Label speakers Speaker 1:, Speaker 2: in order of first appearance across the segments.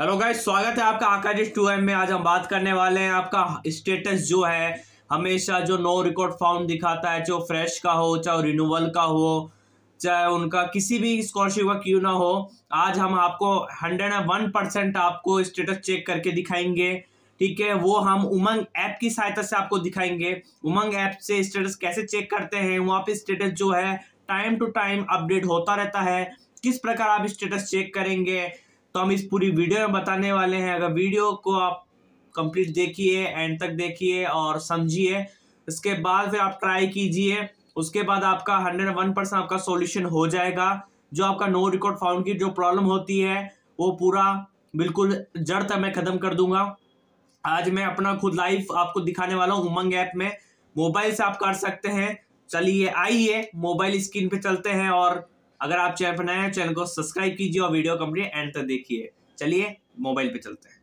Speaker 1: hello guys स्वागत है आपका आकाश टू एम में आज हम बात करने वाले हैं आपका स्टेटस जो है हमेशा जो नो रिकॉर्ड फाउंड दिखाता है चाहे फ्रेश का हो चाहे रिन्यूअल का हो चाहे उनका किसी भी स्कॉलरशिप का क्यों ना हो आज हम आपको हंड्रेड एंड वन परसेंट आपको स्टेटस चेक करके दिखाएंगे ठीक है वो हम उमंग ऐप की सहायता से आपको दिखाएंगे उमंग ऐप से स्टेटस कैसे चेक करते हैं वहाँ पे स्टेटस जो है टाइम टू टाइम अपडेट होता रहता है किस प्रकार आप स्टेटस चेक करेंगे तो हम इस पूरी वीडियो में बताने वाले हैं अगर वीडियो को आप कंप्लीट देखिए एंड तक देखिए और समझिए इसके बाद फिर आप ट्राई कीजिए उसके बाद आपका हंड्रेड वन परसेंट आपका सोल्यूशन हो जाएगा जो आपका नो रिकॉर्ड फाउंड की जो प्रॉब्लम होती है वो पूरा बिल्कुल जड़ तक मैं ख़त्म कर दूंगा आज मैं अपना खुद लाइफ आपको दिखाने वाला हूँ उमंग ऐप में मोबाइल से आप कर सकते हैं चलिए आइए मोबाइल स्क्रीन पे चलते हैं और अगर आप चैनल पर नए हैं चैनल को सब्सक्राइब कीजिए और वीडियो कंप्लीट एंड तक देखिए चलिए मोबाइल पे चलते हैं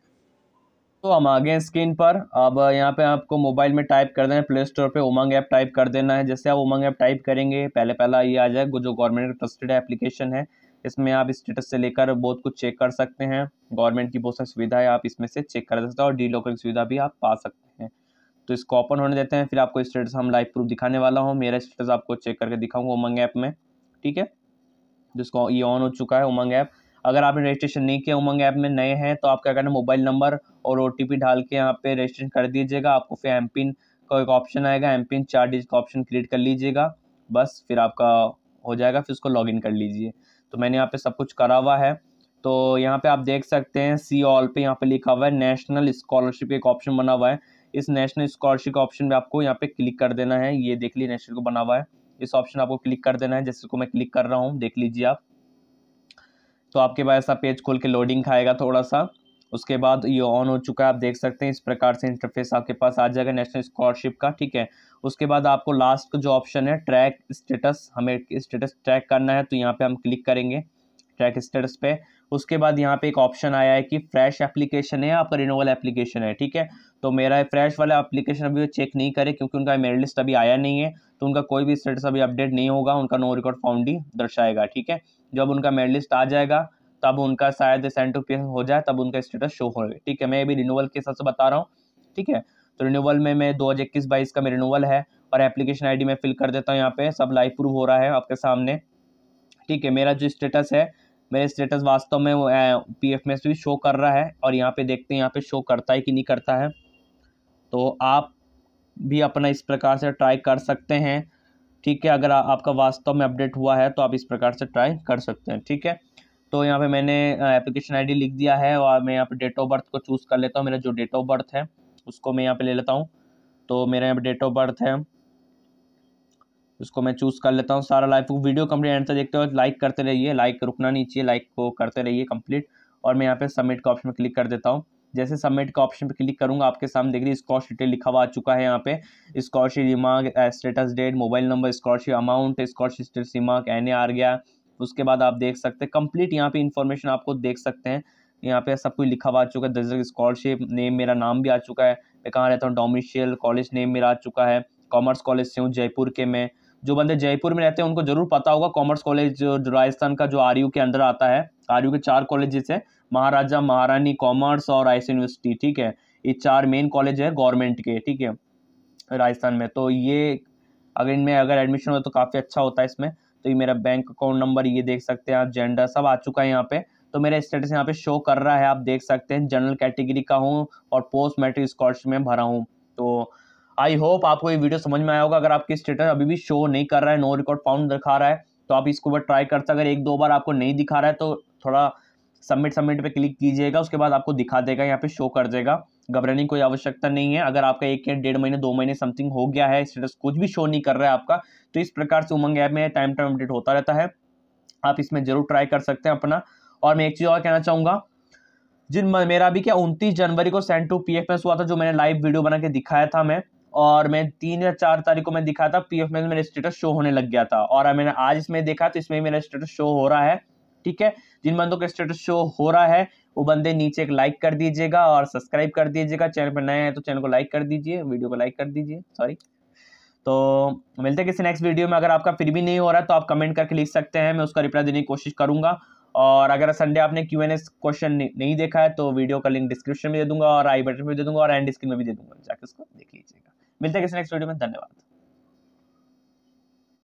Speaker 1: तो हम आ गए स्क्रीन पर अब यहाँ पे आपको मोबाइल में टाइप कर देना है प्ले स्टोर पे उमंग ऐप टाइप कर देना है जैसे आप उमंग ऐप टाइप करेंगे पहले पहला ये आ जाएगा जो गवर्नमेंट का ट्रस्टेड एप्लीकेशन है इसमें आप स्टेटस से लेकर बहुत कुछ चेक कर सकते हैं गवर्नमेंट की बहुत सारी सुविधाएं आप इसमें से चेक कर सकते हैं और डी लॉकर की सुविधा भी आप पा सकते हैं तो इसको ओपन होने देते हैं फिर आपको स्टेटस हम लाइव प्रूफ दिखाने वाला हूँ मेरा स्टेटस आपको चेक करके दिखाऊंगा उमंग ऐप में ठीक है जिसको ये ऑन हो चुका है उमंग ऐप अगर आपने रजिस्ट्रेशन नहीं किया उमंग ऐप में नए हैं तो आप क्या करना मोबाइल नंबर और ओ डाल के यहाँ पे रजिस्ट्रेशन कर दीजिएगा आपको फिर एम पिन का एक ऑप्शन आएगा एम पिन चार डिजिट का ऑप्शन क्रिएट कर लीजिएगा बस फिर आपका हो जाएगा फिर उसको लॉगिन कर लीजिए तो मैंने यहाँ पे सब कुछ करा हुआ है तो यहाँ पे आप देख सकते हैं सी ऑल पे यहाँ पे लिखा हुआ है नेशनल स्कॉलरशिप एक ऑप्शन बना हुआ है इस नेशनल स्कॉलरशिप ऑप्शन में आपको यहाँ पे क्लिक कर देना है ये देख लीजिए नेशनल को बना हुआ है इस ऑप्शन आपको क्लिक कर देना है जैसे को मैं क्लिक कर रहा हूँ देख लीजिए आप तो आपके पास ऐसा पेज खोल के लोडिंग खाएगा थोड़ा सा उसके बाद ये ऑन हो चुका है आप देख सकते हैं इस प्रकार से इंटरफेस आपके पास आ जाएगा नेशनल स्कॉलरशिप का ठीक है उसके बाद आपको लास्ट का जो ऑप्शन है ट्रैक स्टेटस हमें स्टेटस ट्रैक करना है तो यहाँ पे हम क्लिक करेंगे ट्रैक स्टेटस पे उसके बाद यहाँ पे एक ऑप्शन आया है कि फ्रेश एप्लीकेशन है आपका रिनोवल एप्लीकेशन है ठीक है तो मेरा फ्रेश वाला एप्लीकेशन अभी वो चेक नहीं करे क्योंकि उनका मेरिट लिस्ट अभी आया नहीं है तो उनका कोई भी स्टेटस अभी अपडेट नहीं होगा उनका नो रिकॉर्ड फाउंड ही दर्शाएगा ठीक है जब उनका मेरिट लिस्ट आ जाएगा तब उनका शायद सेंटोपियन हो जाए तब उनका स्टेटस शो हो ठीक है मैं अभी रिनोवल के हिसाब से बता रहा हूँ ठीक है तो रिनोवल में मैं दो हज़ार इक्कीस बाईस का मैं रिनोवल है और एप्लीकेशन आई मैं फिल कर देता हूँ यहाँ पे सब लाइव प्रूव हो रहा है आपके सामने ठीक है मेरा जो स्टेटस है मेरे स्टेटस वास्तव में वो पी एफ में भी शो कर रहा है और यहाँ पे देखते हैं यहाँ पे शो करता है कि नहीं करता है तो आप भी अपना इस प्रकार से ट्राई कर सकते हैं ठीक है अगर आ, आपका वास्तव में अपडेट हुआ है तो आप इस प्रकार से ट्राई कर सकते हैं ठीक है तो यहाँ पे मैंने एप्लीकेशन आईडी लिख दिया है और मैं यहाँ पे डेट ऑफ बर्थ को चूज़ कर लेता हूँ मेरा जो डेट ऑफ बर्थ है उसको मैं यहाँ पे ले लेता हूँ तो मेरा यहाँ पे डेट ऑफ बर्थ है उसको मैं चूज़ कर लेता हूँ सारा लाइफ वीडियो कंप्लीट एंड तक देखते हो लाइक करते रहिए लाइक रुकना नहीं चाहिए लाइक को करते रहिए कंप्लीट और मैं यहाँ पे सबमिट का ऑप्शन में क्लिक कर देता हूँ जैसे सबमिट का ऑप्शन पर क्लिक करूँगा आपके सामने देख रही स्कॉश डिटेल लिखा हुआ आ चुका है यहाँ पे स्कॉशी remark status date mobile number स्कॉशी अमाउंट स्कॉश स्टेटस रिमार्क एन आ गया उसके बाद आप देख सकते हैं कंप्लीट यहाँ पे इन्फॉर्मेशन आपको देख सकते हैं यहाँ पे सब कुछ लिखा हुआ आ चुका है दस स्कॉलरशिप नेम मेरा नाम भी आ चुका है मैं कहाँ रहता हूँ डोमिशियल कॉलेज नेम मेरा आ चुका है कॉमर्स कॉलेज से हूँ जयपुर के मैं जो बंदे जयपुर में रहते हैं उनको जरूर पता होगा कॉमर्स कॉलेज राजस्थान का जो आर के अंदर आता है आर के चार कॉलेजेस है महाराजा महारानी कॉमर्स और आई यूनिवर्सिटी ठीक है ये चार मेन कॉलेज है गवर्नमेंट के ठीक है राजस्थान में तो ये अगर इनमें अगर एडमिशन हो तो काफ़ी अच्छा होता है इसमें तो ये मेरा बैंक अकाउंट नंबर ये देख सकते हैं आप जेंडर सब आ चुका है यहाँ पे तो मेरा स्टेटस यहाँ पे शो कर रहा है आप देख सकते हैं जनरल कैटेगरी का हूँ और पोस्ट मैट्रिक स्कॉलरशिप में भरा हूँ तो आई होप आपको ये वीडियो समझ में आया होगा अगर आपके स्टेटस अभी भी शो नहीं कर रहा है नो रिकॉर्ड फाउंड दिखा रहा है तो आप इसको बार ट्राई कर सकते अगर एक दो बार आपको नहीं दिखा रहा है तो थोड़ा सबमिट सबमिट पे क्लिक कीजिएगा उसके बाद आपको दिखा देगा यहाँ पे शो कर देगा घबराने की कोई आवश्यकता नहीं है अगर आपका एक या डेढ़ महीने दो महीने समथिंग हो गया है स्टेटस कुछ भी शो नहीं कर रहा है आपका तो इस प्रकार से उमंग ऐप में टाइम टाइम अपडेट होता रहता है आप इसमें जरूर ट्राई कर सकते हैं अपना और मैं एक चीज़ और कहना चाहूँगा जिन मेरा भी क्या उनतीस जनवरी को सेंड टू पी एफ हुआ था जो मैंने लाइव वीडियो बना के दिखाया था मैं और मैं तीन या चार तारीख को मैं दिखा था पी में मेरा स्टेटस शो होने लग गया था और मैंने आज इसमें देखा तो इसमें मेरा स्टेटस शो हो रहा है ठीक है जिन बंदों का स्टेटस शो हो रहा है वो बंदे नीचे एक लाइक कर दीजिएगा और सब्सक्राइब कर दीजिएगा चैनल पर नए हैं तो चैनल को लाइक कर दीजिए वीडियो को लाइक कर दीजिए सॉरी तो मिलते हैं किसी नेक्स्ट वीडियो में अगर आपका फिर भी नहीं हो रहा तो आप कमेंट करके लिख सकते हैं मैं उसका रिप्लाई देने की कोशिश करूँगा और अगर संडे आपने क्यू एन एस क्वेश्चन नहीं देखा है तो वीडियो का लिंक डिस्क्रिप्शन में दे दूंगा और आई बटन में दे दूंगा और एंड स्क्रीन में भी दे दूंगा जाकर उसको देख लीजिएगा मिलते हैं किसी नेक्स्ट वीडियो में धन्यवाद